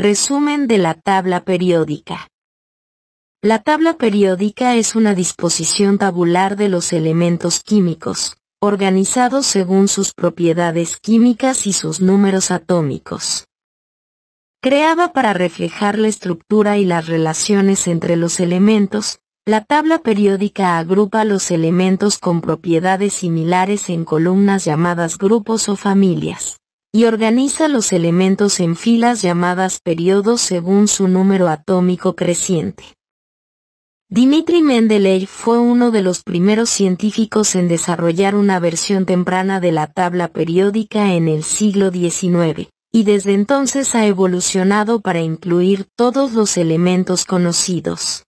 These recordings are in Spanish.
Resumen de la tabla periódica. La tabla periódica es una disposición tabular de los elementos químicos, organizados según sus propiedades químicas y sus números atómicos. Creada para reflejar la estructura y las relaciones entre los elementos, la tabla periódica agrupa los elementos con propiedades similares en columnas llamadas grupos o familias y organiza los elementos en filas llamadas periodos según su número atómico creciente. Dimitri Mendeley fue uno de los primeros científicos en desarrollar una versión temprana de la tabla periódica en el siglo XIX, y desde entonces ha evolucionado para incluir todos los elementos conocidos.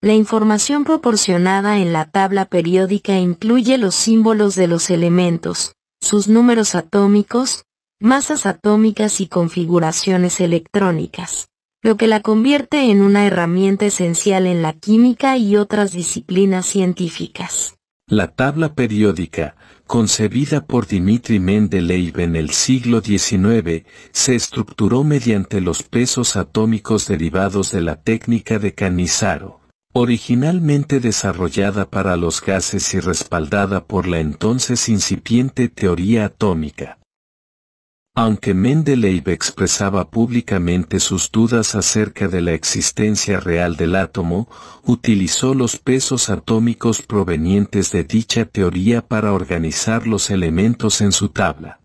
La información proporcionada en la tabla periódica incluye los símbolos de los elementos, sus números atómicos, masas atómicas y configuraciones electrónicas, lo que la convierte en una herramienta esencial en la química y otras disciplinas científicas. La tabla periódica, concebida por Dimitri Mendeleev en el siglo XIX, se estructuró mediante los pesos atómicos derivados de la técnica de Canizaro. Originalmente desarrollada para los gases y respaldada por la entonces incipiente teoría atómica. Aunque Mendeleev expresaba públicamente sus dudas acerca de la existencia real del átomo, utilizó los pesos atómicos provenientes de dicha teoría para organizar los elementos en su tabla.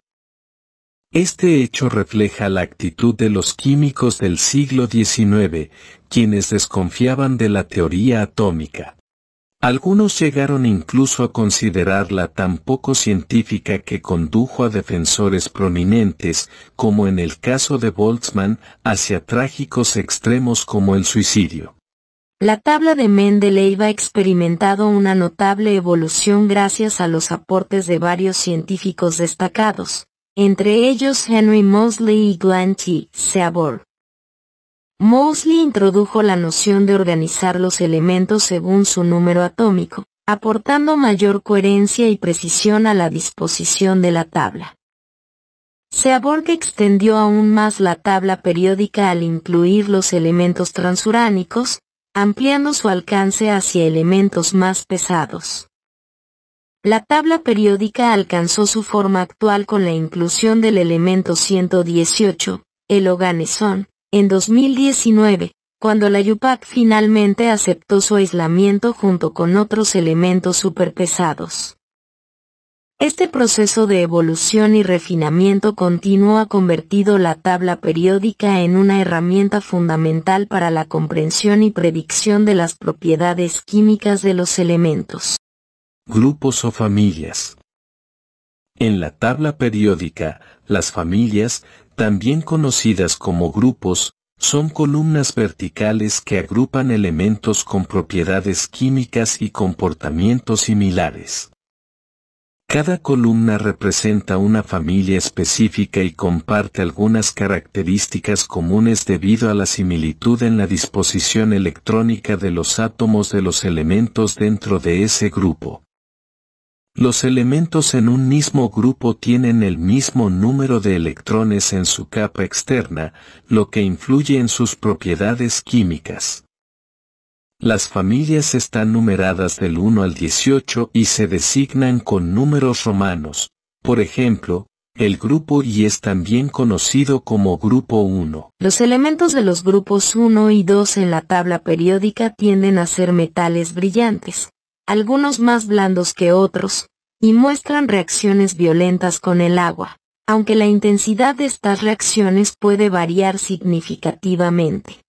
Este hecho refleja la actitud de los químicos del siglo XIX, quienes desconfiaban de la teoría atómica. Algunos llegaron incluso a considerarla tan poco científica que condujo a defensores prominentes, como en el caso de Boltzmann, hacia trágicos extremos como el suicidio. La tabla de Mendeleev ha experimentado una notable evolución gracias a los aportes de varios científicos destacados, entre ellos Henry Moseley y Glenn T. Seaborg. Moseley introdujo la noción de organizar los elementos según su número atómico, aportando mayor coherencia y precisión a la disposición de la tabla. Seaborg extendió aún más la tabla periódica al incluir los elementos transuránicos, ampliando su alcance hacia elementos más pesados. La tabla periódica alcanzó su forma actual con la inclusión del elemento 118, el oganesón, en 2019, cuando la Yupac finalmente aceptó su aislamiento junto con otros elementos superpesados. Este proceso de evolución y refinamiento continuo ha convertido la tabla periódica en una herramienta fundamental para la comprensión y predicción de las propiedades químicas de los elementos grupos o familias. En la tabla periódica, las familias, también conocidas como grupos, son columnas verticales que agrupan elementos con propiedades químicas y comportamientos similares. Cada columna representa una familia específica y comparte algunas características comunes debido a la similitud en la disposición electrónica de los átomos de los elementos dentro de ese grupo. Los elementos en un mismo grupo tienen el mismo número de electrones en su capa externa, lo que influye en sus propiedades químicas. Las familias están numeradas del 1 al 18 y se designan con números romanos. Por ejemplo, el grupo Y es también conocido como grupo 1. Los elementos de los grupos 1 y 2 en la tabla periódica tienden a ser metales brillantes algunos más blandos que otros, y muestran reacciones violentas con el agua, aunque la intensidad de estas reacciones puede variar significativamente.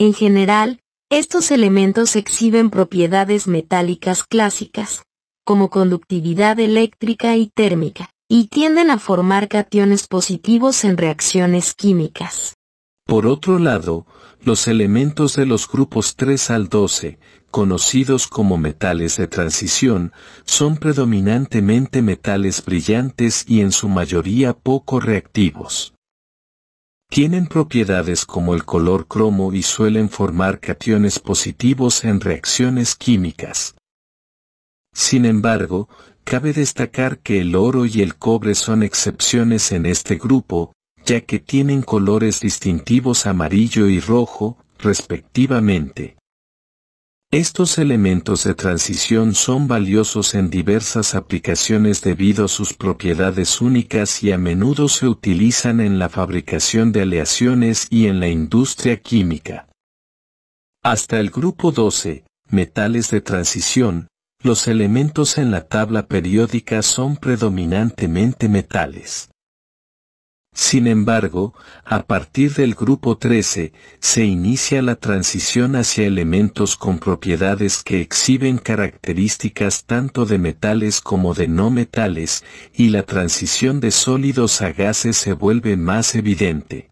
En general, estos elementos exhiben propiedades metálicas clásicas, como conductividad eléctrica y térmica, y tienden a formar cationes positivos en reacciones químicas. Por otro lado, los elementos de los grupos 3 al 12, conocidos como metales de transición, son predominantemente metales brillantes y en su mayoría poco reactivos. Tienen propiedades como el color cromo y suelen formar cationes positivos en reacciones químicas. Sin embargo, cabe destacar que el oro y el cobre son excepciones en este grupo, ya que tienen colores distintivos amarillo y rojo, respectivamente. Estos elementos de transición son valiosos en diversas aplicaciones debido a sus propiedades únicas y a menudo se utilizan en la fabricación de aleaciones y en la industria química. Hasta el grupo 12, metales de transición, los elementos en la tabla periódica son predominantemente metales. Sin embargo, a partir del grupo 13, se inicia la transición hacia elementos con propiedades que exhiben características tanto de metales como de no metales, y la transición de sólidos a gases se vuelve más evidente.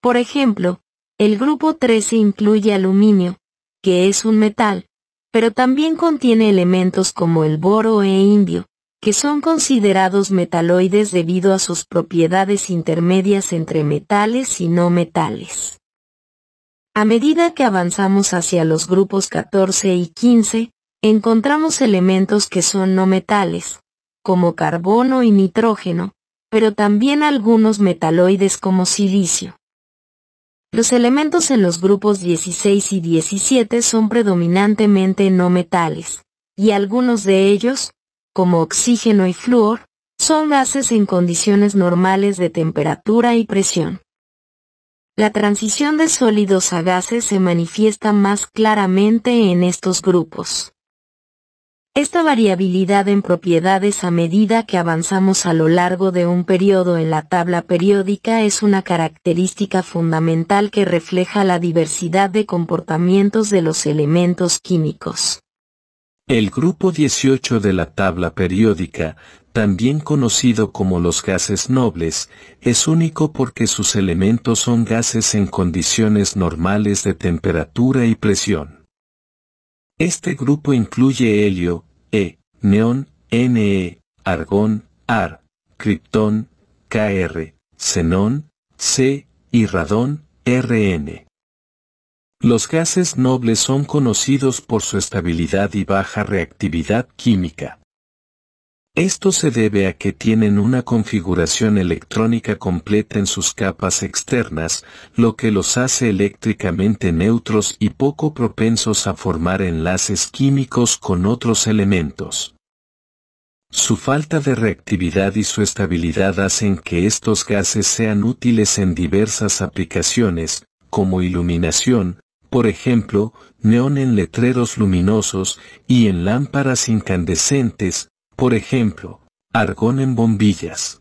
Por ejemplo, el grupo 13 incluye aluminio, que es un metal, pero también contiene elementos como el boro e indio, que son considerados metaloides debido a sus propiedades intermedias entre metales y no metales. A medida que avanzamos hacia los grupos 14 y 15, encontramos elementos que son no metales, como carbono y nitrógeno, pero también algunos metaloides como silicio. Los elementos en los grupos 16 y 17 son predominantemente no metales, y algunos de ellos, como oxígeno y flúor, son gases en condiciones normales de temperatura y presión. La transición de sólidos a gases se manifiesta más claramente en estos grupos. Esta variabilidad en propiedades a medida que avanzamos a lo largo de un periodo en la tabla periódica es una característica fundamental que refleja la diversidad de comportamientos de los elementos químicos. El grupo 18 de la tabla periódica, también conocido como los gases nobles, es único porque sus elementos son gases en condiciones normales de temperatura y presión. Este grupo incluye helio, E, neón, Ne, argón, Ar, criptón, Kr, xenón, C y radón, Rn. Los gases nobles son conocidos por su estabilidad y baja reactividad química. Esto se debe a que tienen una configuración electrónica completa en sus capas externas, lo que los hace eléctricamente neutros y poco propensos a formar enlaces químicos con otros elementos. Su falta de reactividad y su estabilidad hacen que estos gases sean útiles en diversas aplicaciones, como iluminación, por ejemplo, neón en letreros luminosos y en lámparas incandescentes, por ejemplo, argón en bombillas.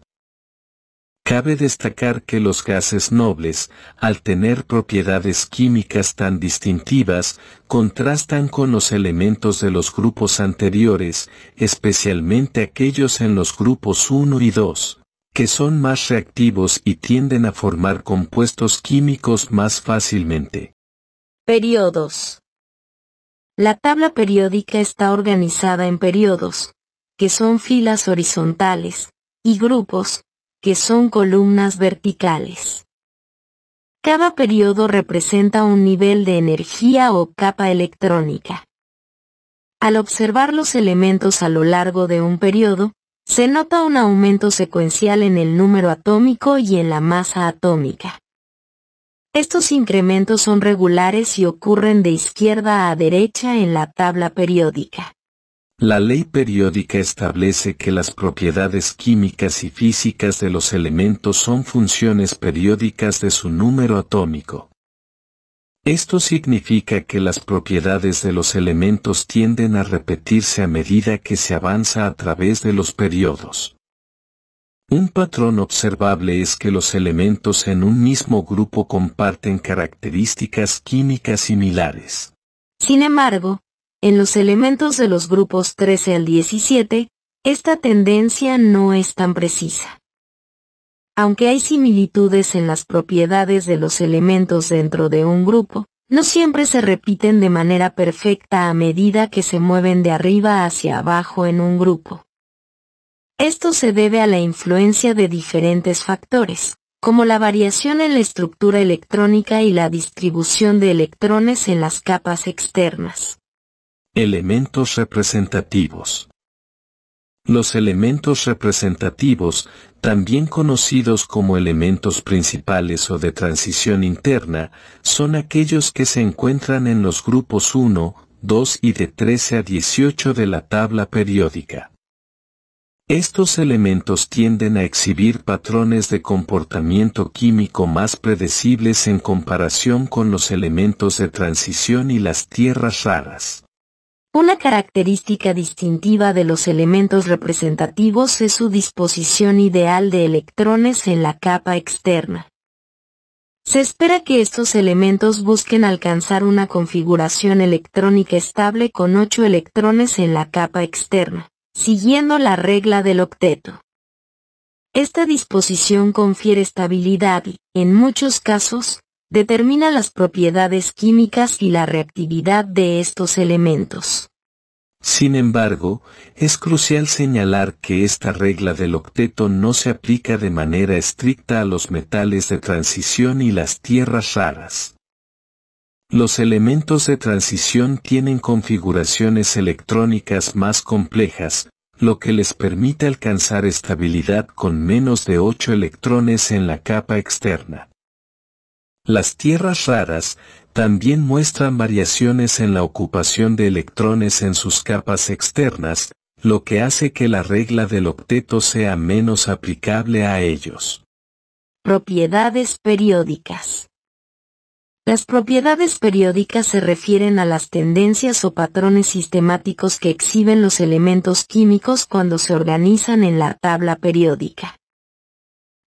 Cabe destacar que los gases nobles, al tener propiedades químicas tan distintivas, contrastan con los elementos de los grupos anteriores, especialmente aquellos en los grupos 1 y 2, que son más reactivos y tienden a formar compuestos químicos más fácilmente. Periodos. La tabla periódica está organizada en periodos, que son filas horizontales, y grupos, que son columnas verticales. Cada periodo representa un nivel de energía o capa electrónica. Al observar los elementos a lo largo de un periodo, se nota un aumento secuencial en el número atómico y en la masa atómica. Estos incrementos son regulares y ocurren de izquierda a derecha en la tabla periódica. La ley periódica establece que las propiedades químicas y físicas de los elementos son funciones periódicas de su número atómico. Esto significa que las propiedades de los elementos tienden a repetirse a medida que se avanza a través de los periodos. Un patrón observable es que los elementos en un mismo grupo comparten características químicas similares. Sin embargo, en los elementos de los grupos 13 al 17, esta tendencia no es tan precisa. Aunque hay similitudes en las propiedades de los elementos dentro de un grupo, no siempre se repiten de manera perfecta a medida que se mueven de arriba hacia abajo en un grupo. Esto se debe a la influencia de diferentes factores, como la variación en la estructura electrónica y la distribución de electrones en las capas externas. Elementos representativos. Los elementos representativos, también conocidos como elementos principales o de transición interna, son aquellos que se encuentran en los grupos 1, 2 y de 13 a 18 de la tabla periódica. Estos elementos tienden a exhibir patrones de comportamiento químico más predecibles en comparación con los elementos de transición y las tierras raras. Una característica distintiva de los elementos representativos es su disposición ideal de electrones en la capa externa. Se espera que estos elementos busquen alcanzar una configuración electrónica estable con 8 electrones en la capa externa siguiendo la regla del octeto. Esta disposición confiere estabilidad y, en muchos casos, determina las propiedades químicas y la reactividad de estos elementos. Sin embargo, es crucial señalar que esta regla del octeto no se aplica de manera estricta a los metales de transición y las tierras raras. Los elementos de transición tienen configuraciones electrónicas más complejas, lo que les permite alcanzar estabilidad con menos de 8 electrones en la capa externa. Las tierras raras también muestran variaciones en la ocupación de electrones en sus capas externas, lo que hace que la regla del octeto sea menos aplicable a ellos. Propiedades periódicas. Las propiedades periódicas se refieren a las tendencias o patrones sistemáticos que exhiben los elementos químicos cuando se organizan en la tabla periódica.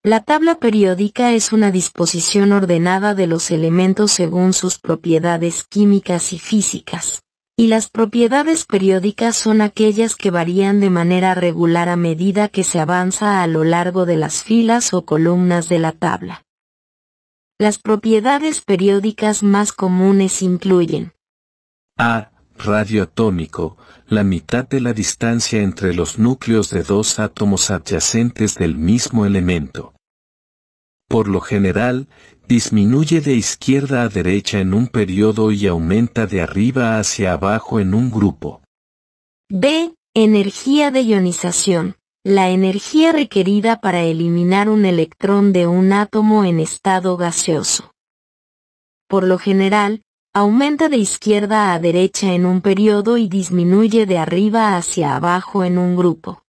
La tabla periódica es una disposición ordenada de los elementos según sus propiedades químicas y físicas, y las propiedades periódicas son aquellas que varían de manera regular a medida que se avanza a lo largo de las filas o columnas de la tabla. Las propiedades periódicas más comunes incluyen A. Radio atómico, la mitad de la distancia entre los núcleos de dos átomos adyacentes del mismo elemento. Por lo general, disminuye de izquierda a derecha en un periodo y aumenta de arriba hacia abajo en un grupo. B. Energía de ionización la energía requerida para eliminar un electrón de un átomo en estado gaseoso. Por lo general, aumenta de izquierda a derecha en un periodo y disminuye de arriba hacia abajo en un grupo.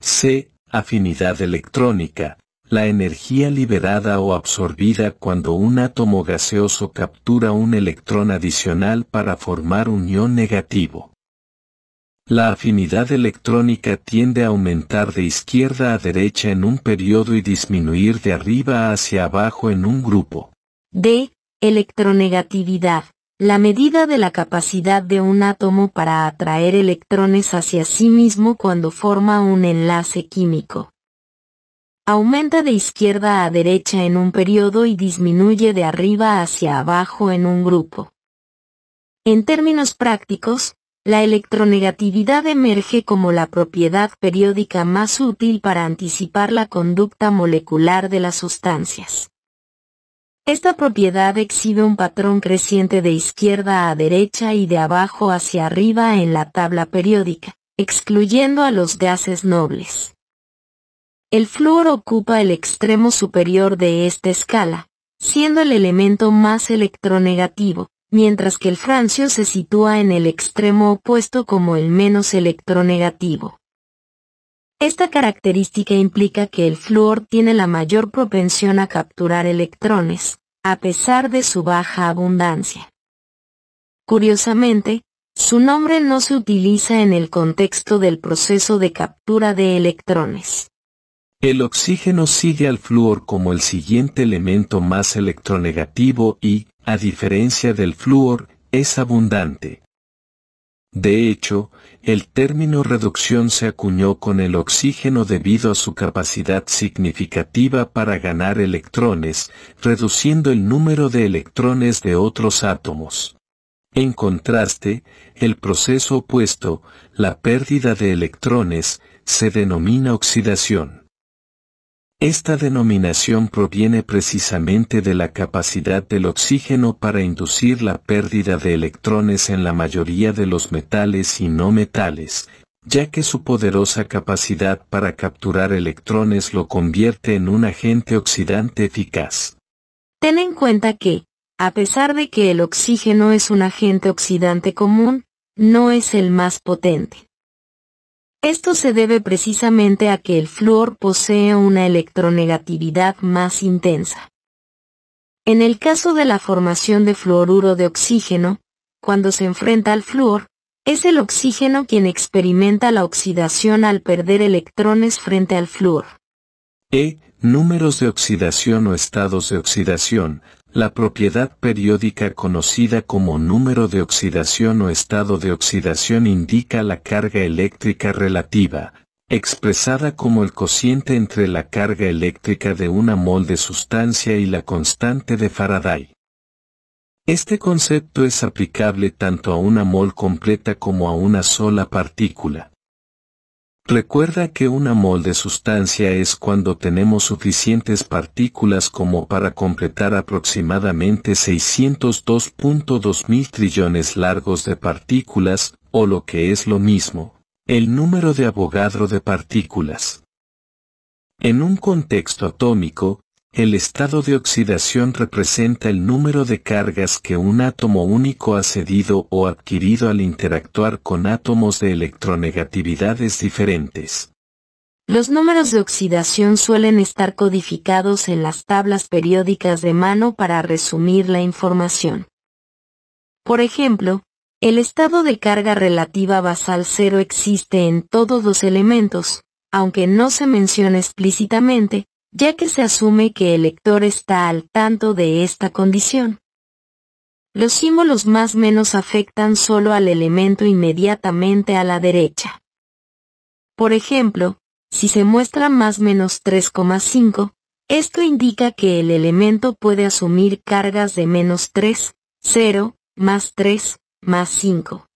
C. Afinidad electrónica. La energía liberada o absorbida cuando un átomo gaseoso captura un electrón adicional para formar un ion negativo. La afinidad electrónica tiende a aumentar de izquierda a derecha en un periodo y disminuir de arriba hacia abajo en un grupo. D. Electronegatividad. La medida de la capacidad de un átomo para atraer electrones hacia sí mismo cuando forma un enlace químico. Aumenta de izquierda a derecha en un periodo y disminuye de arriba hacia abajo en un grupo. En términos prácticos, la electronegatividad emerge como la propiedad periódica más útil para anticipar la conducta molecular de las sustancias. Esta propiedad exhibe un patrón creciente de izquierda a derecha y de abajo hacia arriba en la tabla periódica, excluyendo a los gases nobles. El flúor ocupa el extremo superior de esta escala, siendo el elemento más electronegativo, mientras que el francio se sitúa en el extremo opuesto como el menos electronegativo. Esta característica implica que el flúor tiene la mayor propensión a capturar electrones, a pesar de su baja abundancia. Curiosamente, su nombre no se utiliza en el contexto del proceso de captura de electrones. El oxígeno sigue al flúor como el siguiente elemento más electronegativo y, a diferencia del flúor, es abundante. De hecho, el término reducción se acuñó con el oxígeno debido a su capacidad significativa para ganar electrones, reduciendo el número de electrones de otros átomos. En contraste, el proceso opuesto, la pérdida de electrones, se denomina oxidación. Esta denominación proviene precisamente de la capacidad del oxígeno para inducir la pérdida de electrones en la mayoría de los metales y no metales, ya que su poderosa capacidad para capturar electrones lo convierte en un agente oxidante eficaz. Ten en cuenta que, a pesar de que el oxígeno es un agente oxidante común, no es el más potente. Esto se debe precisamente a que el flúor posee una electronegatividad más intensa. En el caso de la formación de fluoruro de oxígeno, cuando se enfrenta al flúor, es el oxígeno quien experimenta la oxidación al perder electrones frente al flúor. E. Números de oxidación o estados de oxidación, la propiedad periódica conocida como número de oxidación o estado de oxidación indica la carga eléctrica relativa, expresada como el cociente entre la carga eléctrica de una mol de sustancia y la constante de Faraday. Este concepto es aplicable tanto a una mol completa como a una sola partícula. Recuerda que una mol de sustancia es cuando tenemos suficientes partículas como para completar aproximadamente 602.2 mil trillones largos de partículas, o lo que es lo mismo, el número de abogadro de partículas. En un contexto atómico, el estado de oxidación representa el número de cargas que un átomo único ha cedido o adquirido al interactuar con átomos de electronegatividades diferentes. Los números de oxidación suelen estar codificados en las tablas periódicas de mano para resumir la información. Por ejemplo, el estado de carga relativa basal cero existe en todos los elementos, aunque no se menciona explícitamente, ya que se asume que el lector está al tanto de esta condición. Los símbolos más menos afectan solo al elemento inmediatamente a la derecha. Por ejemplo, si se muestra más menos 3,5, esto indica que el elemento puede asumir cargas de menos 3, 0, más 3, más 5.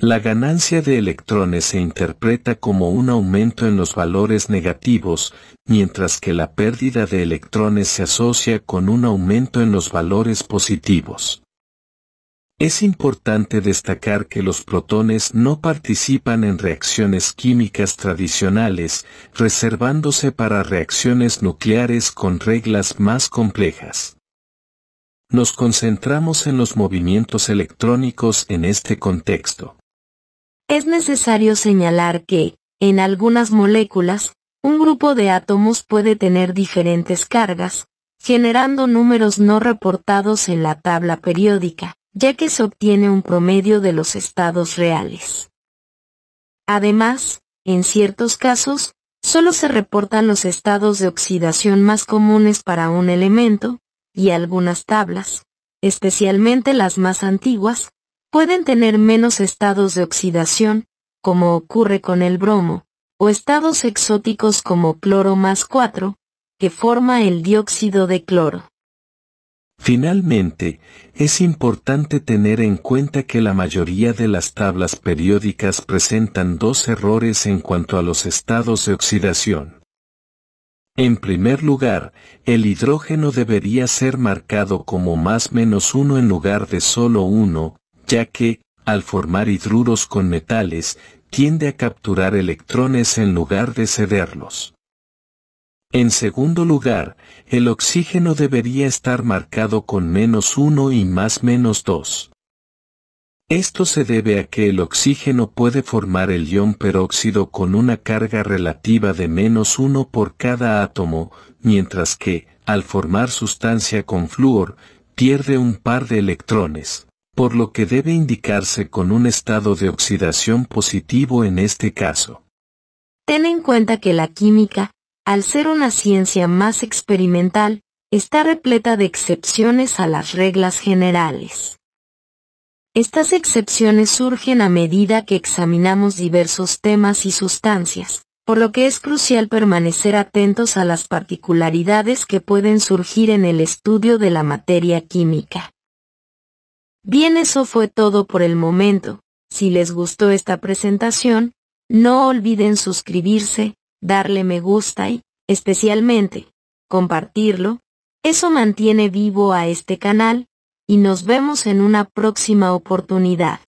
La ganancia de electrones se interpreta como un aumento en los valores negativos, mientras que la pérdida de electrones se asocia con un aumento en los valores positivos. Es importante destacar que los protones no participan en reacciones químicas tradicionales, reservándose para reacciones nucleares con reglas más complejas. Nos concentramos en los movimientos electrónicos en este contexto. Es necesario señalar que, en algunas moléculas, un grupo de átomos puede tener diferentes cargas, generando números no reportados en la tabla periódica, ya que se obtiene un promedio de los estados reales. Además, en ciertos casos, solo se reportan los estados de oxidación más comunes para un elemento, y algunas tablas, especialmente las más antiguas, pueden tener menos estados de oxidación, como ocurre con el bromo, o estados exóticos como cloro más 4, que forma el dióxido de cloro. Finalmente, es importante tener en cuenta que la mayoría de las tablas periódicas presentan dos errores en cuanto a los estados de oxidación. En primer lugar, el hidrógeno debería ser marcado como más menos 1 en lugar de solo uno, ya que, al formar hidruros con metales, tiende a capturar electrones en lugar de cederlos. En segundo lugar, el oxígeno debería estar marcado con menos 1 y más menos 2. Esto se debe a que el oxígeno puede formar el ion peróxido con una carga relativa de menos 1 por cada átomo, mientras que, al formar sustancia con flúor, pierde un par de electrones por lo que debe indicarse con un estado de oxidación positivo en este caso. Ten en cuenta que la química, al ser una ciencia más experimental, está repleta de excepciones a las reglas generales. Estas excepciones surgen a medida que examinamos diversos temas y sustancias, por lo que es crucial permanecer atentos a las particularidades que pueden surgir en el estudio de la materia química. Bien, eso fue todo por el momento. Si les gustó esta presentación, no olviden suscribirse, darle me gusta y, especialmente, compartirlo. Eso mantiene vivo a este canal, y nos vemos en una próxima oportunidad.